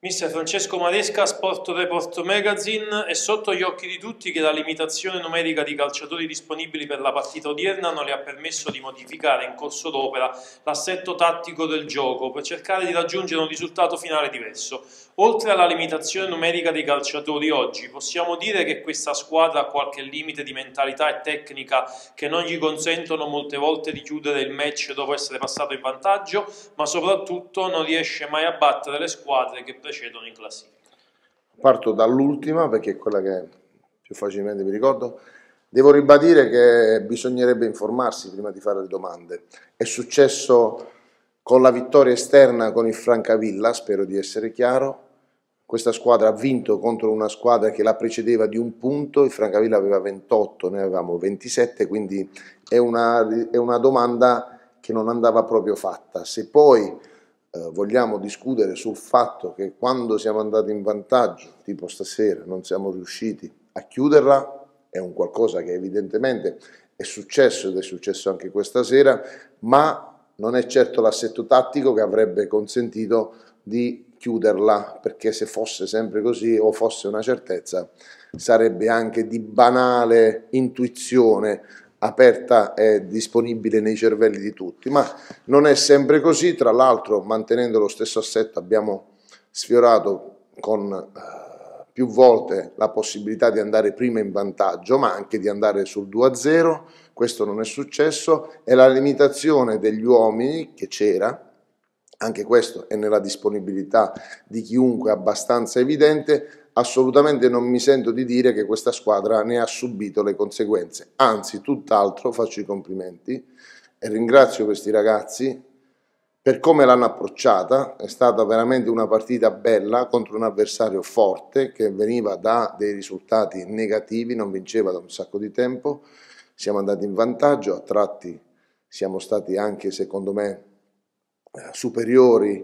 Mister Francesco Maresca, Sport Report Magazine, è sotto gli occhi di tutti che la limitazione numerica di calciatori disponibili per la partita odierna non le ha permesso di modificare in corso d'opera l'assetto tattico del gioco per cercare di raggiungere un risultato finale diverso. Oltre alla limitazione numerica dei calciatori oggi, possiamo dire che questa squadra ha qualche limite di mentalità e tecnica che non gli consentono molte volte di chiudere il match dopo essere passato in vantaggio, ma soprattutto non riesce mai a battere le squadre che precedono in classifica. Parto dall'ultima perché è quella che più facilmente mi ricordo. Devo ribadire che bisognerebbe informarsi prima di fare le domande. È successo con la vittoria esterna con il Francavilla, spero di essere chiaro. Questa squadra ha vinto contro una squadra che la precedeva di un punto, il Francavilla aveva 28, noi avevamo 27, quindi è una, è una domanda che non andava proprio fatta. Se poi eh, vogliamo discutere sul fatto che quando siamo andati in vantaggio, tipo stasera, non siamo riusciti a chiuderla, è un qualcosa che evidentemente è successo ed è successo anche questa sera, ma non è certo l'assetto tattico che avrebbe consentito di chiuderla, perché se fosse sempre così o fosse una certezza, sarebbe anche di banale intuizione aperta e disponibile nei cervelli di tutti, ma non è sempre così, tra l'altro mantenendo lo stesso assetto abbiamo sfiorato con eh, più volte la possibilità di andare prima in vantaggio, ma anche di andare sul 2-0, questo non è successo, e la limitazione degli uomini che c'era, anche questo è nella disponibilità di chiunque abbastanza evidente, assolutamente non mi sento di dire che questa squadra ne ha subito le conseguenze, anzi tutt'altro faccio i complimenti e ringrazio questi ragazzi per come l'hanno approcciata, è stata veramente una partita bella contro un avversario forte che veniva da dei risultati negativi, non vinceva da un sacco di tempo, siamo andati in vantaggio, a tratti siamo stati anche secondo me eh, superiori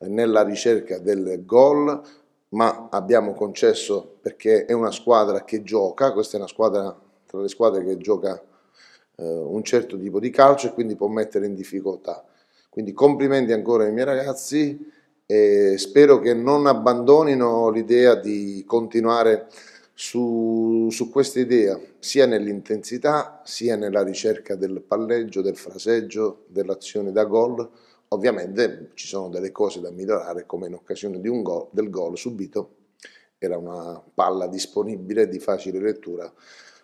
eh, nella ricerca del gol, ma abbiamo concesso perché è una squadra che gioca, questa è una squadra tra le squadre che gioca eh, un certo tipo di calcio e quindi può mettere in difficoltà. Quindi complimenti ancora ai miei ragazzi e spero che non abbandonino l'idea di continuare su, su questa idea, sia nell'intensità, sia nella ricerca del palleggio, del fraseggio, dell'azione da gol, Ovviamente ci sono delle cose da migliorare, come in occasione gol, del gol subito, era una palla disponibile di facile lettura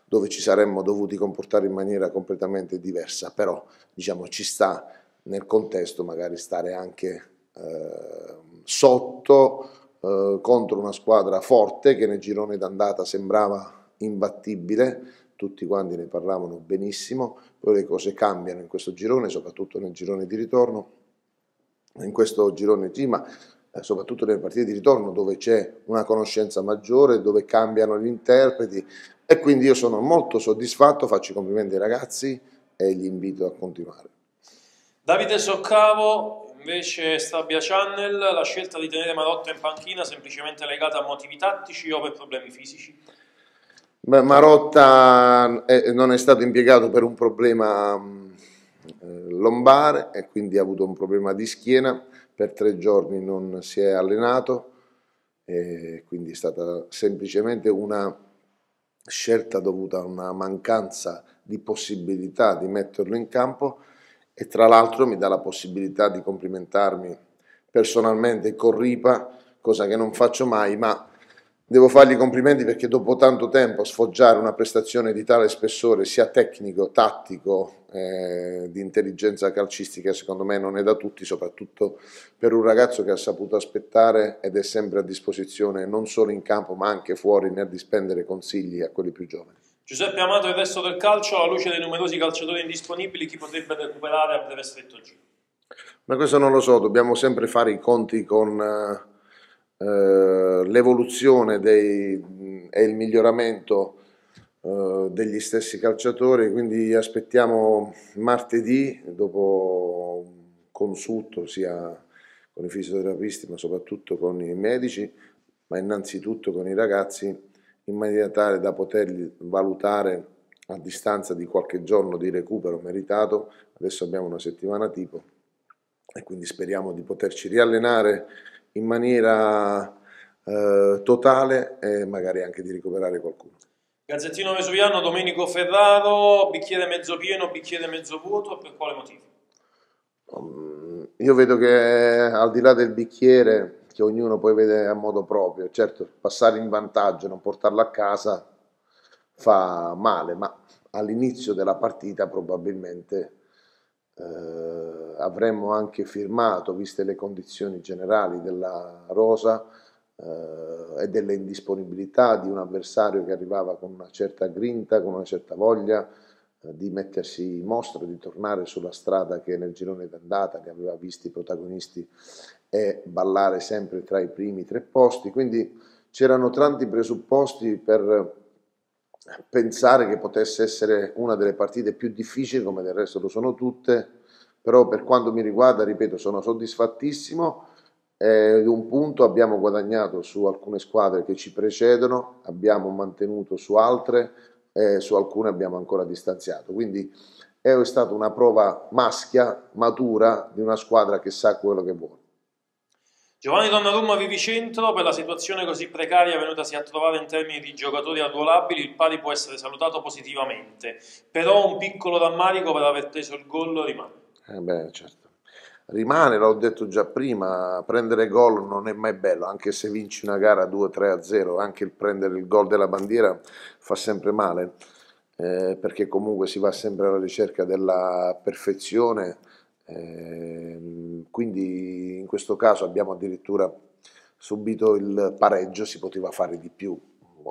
dove ci saremmo dovuti comportare in maniera completamente diversa, però diciamo ci sta nel contesto magari stare anche eh, sotto eh, contro una squadra forte che nel girone d'andata sembrava imbattibile, tutti quanti ne parlavano benissimo, poi le cose cambiano in questo girone, soprattutto nel girone di ritorno in questo girone G, ma eh, soprattutto nelle partite di ritorno dove c'è una conoscenza maggiore, dove cambiano gli interpreti e quindi io sono molto soddisfatto, faccio i complimenti ai ragazzi e li invito a continuare. Davide Soccavo, invece Stabia Channel, la scelta di tenere Marotta in panchina semplicemente legata a motivi tattici o per problemi fisici? Beh, Marotta eh, non è stato impiegato per un problema eh, lombare e quindi ha avuto un problema di schiena, per tre giorni non si è allenato, quindi è stata semplicemente una scelta dovuta a una mancanza di possibilità di metterlo in campo e tra l'altro mi dà la possibilità di complimentarmi personalmente con Ripa, cosa che non faccio mai, ma Devo fargli i complimenti perché dopo tanto tempo sfoggiare una prestazione di tale spessore, sia tecnico, tattico, eh, di intelligenza calcistica, secondo me non è da tutti, soprattutto per un ragazzo che ha saputo aspettare ed è sempre a disposizione non solo in campo ma anche fuori nel dispendere consigli a quelli più giovani. Giuseppe Amato, il resto del calcio, alla luce dei numerosi calciatori indisponibili, chi potrebbe recuperare a breve stretto giro? Ma questo non lo so, dobbiamo sempre fare i conti con... Eh, eh, l'evoluzione dei, e il miglioramento eh, degli stessi calciatori, quindi aspettiamo martedì dopo consulto sia con i fisioterapisti ma soprattutto con i medici, ma innanzitutto con i ragazzi, in maniera tale da poterli valutare a distanza di qualche giorno di recupero meritato, adesso abbiamo una settimana tipo e quindi speriamo di poterci riallenare in maniera eh, totale e magari anche di recuperare qualcuno. Gazzettino Vesuviano, Domenico Ferraro, bicchiere mezzo pieno, bicchiere mezzo vuoto, per quale motivo? Um, io vedo che al di là del bicchiere che ognuno poi vede a modo proprio, certo passare in vantaggio, non portarlo a casa fa male, ma all'inizio della partita probabilmente eh, avremmo anche firmato, viste le condizioni generali della rosa eh, e delle indisponibilità di un avversario che arrivava con una certa grinta, con una certa voglia eh, di mettersi in mostra, di tornare sulla strada che nel girone d'andata li aveva visti i protagonisti e ballare sempre tra i primi tre posti. Quindi c'erano tanti presupposti per pensare che potesse essere una delle partite più difficili, come del resto lo sono tutte, però per quanto mi riguarda, ripeto, sono soddisfattissimo. Eh, un punto abbiamo guadagnato su alcune squadre che ci precedono, abbiamo mantenuto su altre, eh, su alcune abbiamo ancora distanziato. Quindi è stata una prova maschia, matura, di una squadra che sa quello che vuole. Giovanni Donnarumma Vivicentro, per la situazione così precaria venutasi a trovare in termini di giocatori arruolabili, il pari può essere salutato positivamente, però un piccolo rammarico per aver preso il gol rimane. Eh beh, certo. Rimane, l'ho detto già prima, prendere gol non è mai bello, anche se vinci una gara 2-3-0, anche il prendere il gol della bandiera fa sempre male, eh, perché comunque si va sempre alla ricerca della perfezione Ehm, quindi in questo caso abbiamo addirittura subito il pareggio, si poteva fare di più.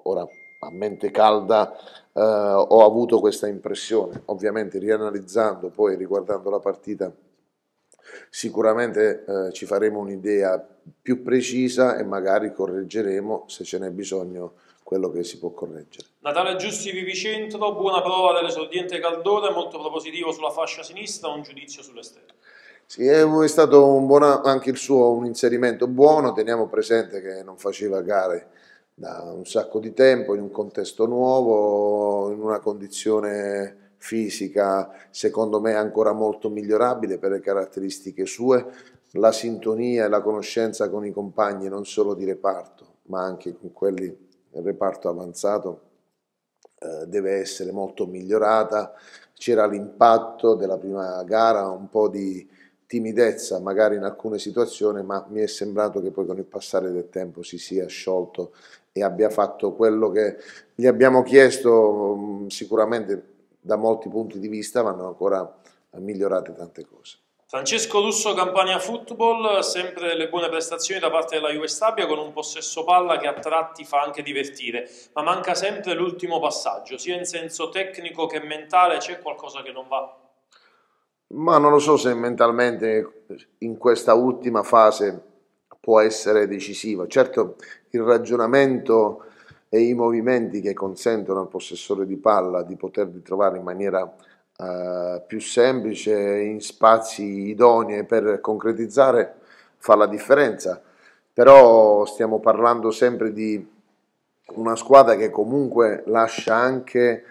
Ora a mente calda eh, ho avuto questa impressione, ovviamente rianalizzando poi riguardando la partita sicuramente eh, ci faremo un'idea più precisa e magari correggeremo se ce n'è bisogno quello che si può correggere. Natale Giusti Vivicentro, buona prova dell'esordiente Caldone, molto propositivo sulla fascia sinistra, un giudizio sull'esterno. Sì, è, è stato buona, anche il suo un inserimento buono, teniamo presente che non faceva gare da un sacco di tempo, in un contesto nuovo, in una condizione fisica secondo me ancora molto migliorabile per le caratteristiche sue, la sintonia e la conoscenza con i compagni non solo di reparto ma anche con quelli il reparto avanzato eh, deve essere molto migliorata, c'era l'impatto della prima gara, un po' di timidezza magari in alcune situazioni, ma mi è sembrato che poi con il passare del tempo si sia sciolto e abbia fatto quello che gli abbiamo chiesto mm, sicuramente da molti punti di vista vanno ancora migliorate tante cose. Francesco Russo Campania Football, sempre le buone prestazioni da parte della Juve Stabia con un possesso palla che a tratti fa anche divertire, ma manca sempre l'ultimo passaggio, sia in senso tecnico che mentale c'è qualcosa che non va? Ma non lo so se mentalmente in questa ultima fase può essere decisiva. Certo il ragionamento e i movimenti che consentono al possessore di palla di poter ritrovare in maniera eh, più semplice, in spazi idonei per concretizzare, fa la differenza. Però stiamo parlando sempre di una squadra che comunque lascia anche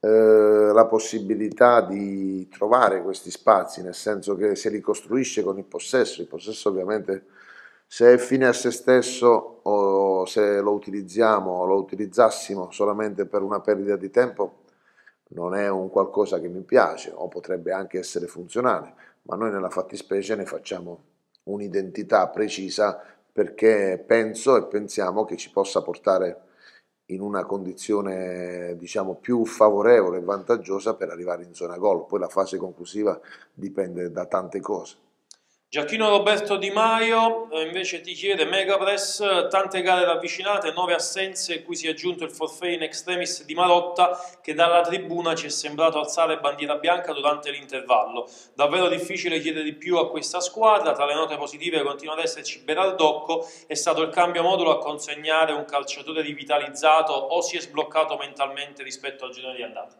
eh, la possibilità di trovare questi spazi, nel senso che se li costruisce con il possesso, il possesso ovviamente se è fine a se stesso o se lo utilizziamo o lo utilizzassimo solamente per una perdita di tempo non è un qualcosa che mi piace o potrebbe anche essere funzionale, ma noi nella fattispecie ne facciamo un'identità precisa perché penso e pensiamo che ci possa portare in una condizione diciamo più favorevole e vantaggiosa per arrivare in zona gol. Poi la fase conclusiva dipende da tante cose. Giacchino Roberto Di Maio eh, invece ti chiede Megapress, tante gare ravvicinate, nove assenze cui si è aggiunto il forfait in extremis di Marotta che dalla tribuna ci è sembrato alzare bandiera bianca durante l'intervallo. Davvero difficile chiedere di più a questa squadra, tra le note positive continua ad esserci Berardocco, è stato il cambio modulo a consegnare un calciatore rivitalizzato o si è sbloccato mentalmente rispetto al giorno di andata?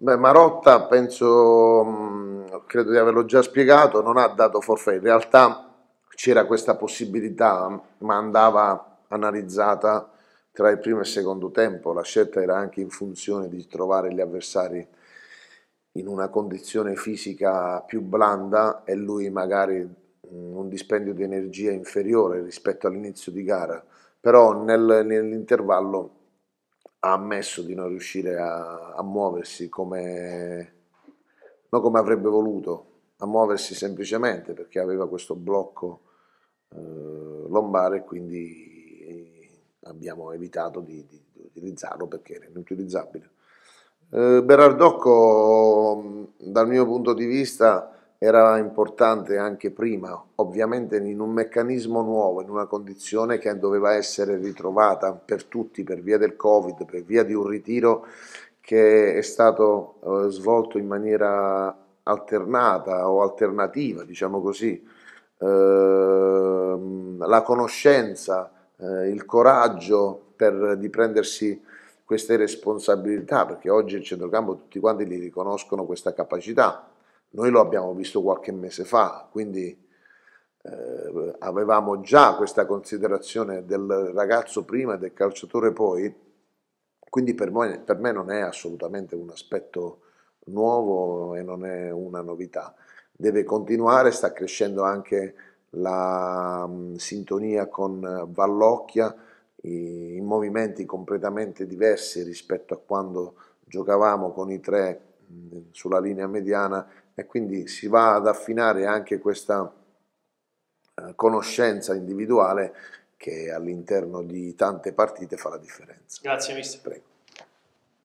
Beh, Marotta penso, mm, credo di averlo già spiegato, non ha dato forfè. In realtà c'era questa possibilità, ma andava analizzata tra il primo e il secondo tempo. La scelta era anche in funzione di trovare gli avversari in una condizione fisica più blanda e lui magari mm, un dispendio di energia inferiore rispetto all'inizio di gara, però nel, nell'intervallo ha ammesso di non riuscire a, a muoversi come, non come avrebbe voluto, a muoversi semplicemente perché aveva questo blocco eh, lombare e quindi abbiamo evitato di, di, di utilizzarlo perché era inutilizzabile. Eh, Berardocco, dal mio punto di vista, era importante anche prima, ovviamente in un meccanismo nuovo, in una condizione che doveva essere ritrovata per tutti per via del Covid, per via di un ritiro che è stato eh, svolto in maniera alternata o alternativa, diciamo così. Eh, la conoscenza, eh, il coraggio per, di prendersi queste responsabilità, perché oggi il centrocampo tutti quanti li riconoscono questa capacità noi lo abbiamo visto qualche mese fa, quindi eh, avevamo già questa considerazione del ragazzo prima e del calciatore poi, quindi per, noi, per me non è assolutamente un aspetto nuovo e non è una novità. Deve continuare, sta crescendo anche la mh, mm, sintonia con Vallocchia, i, i, movimenti completamente diversi rispetto a quando giocavamo con i tre mh, mm, sulla linea mediana e quindi si va ad affinare anche questa eh, conoscenza individuale che all'interno di tante partite fa la differenza. Grazie mister. Prego.